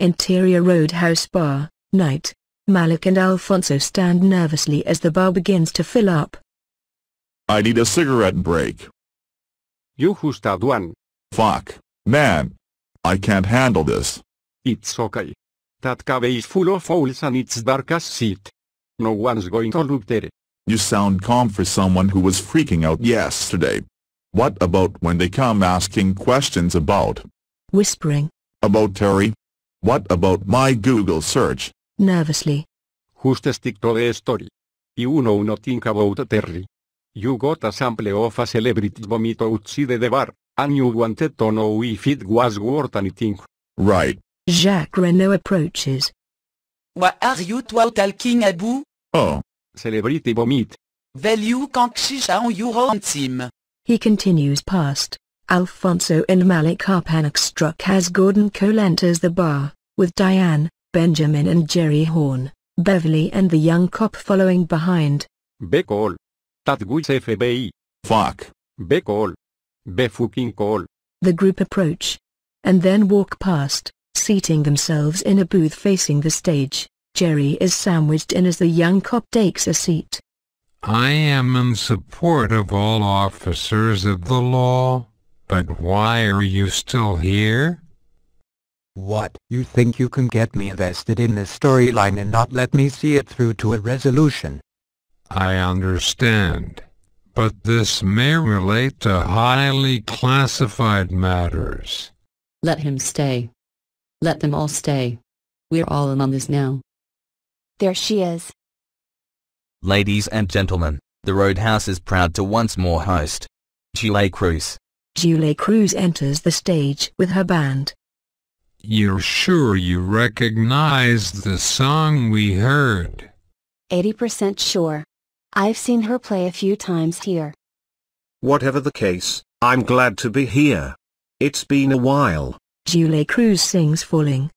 Interior Roadhouse Bar, Night. Malik and Alfonso stand nervously as the bar begins to fill up. I need a cigarette break. You had one. Fuck, man. I can't handle this. It's okay. That cave is full of holes and it's dark as shit. No one's going to look there. You sound calm for someone who was freaking out yesterday. What about when they come asking questions about? Whispering. About Terry? What about my Google search? Nervously. Just stick to the story. You know oh nothing about Terry. You got a sample of a celebrity vomit outside the bar, and you wanted to know if it was worth anything. Right. Jacques Renault approaches. What are you two talking about? Oh. Celebrity vomit. Value can't on your own team. He continues past. Alfonso and Malik are panic struck as Gordon Cole enters the bar, with Diane, Benjamin and Jerry Horn, Beverly and the young cop following behind. Becol. That good FBI. Fuck. Becol. Be fucking call. The group approach. And then walk past, seating themselves in a booth facing the stage. Jerry is sandwiched in as the young cop takes a seat. I am in support of all officers of the law, but why are you still here? What? You think you can get me invested in this storyline and not let me see it through to a resolution? I understand. But this may relate to highly classified matters. Let him stay. Let them all stay. We're all in on this now. There she is. Ladies and gentlemen, the Roadhouse is proud to once more host Chile Cruz. Julie Cruz enters the stage with her band. You're sure you recognize the song we heard? 80% sure. I've seen her play a few times here. Whatever the case, I'm glad to be here. It's been a while. Julie Cruz sings Falling,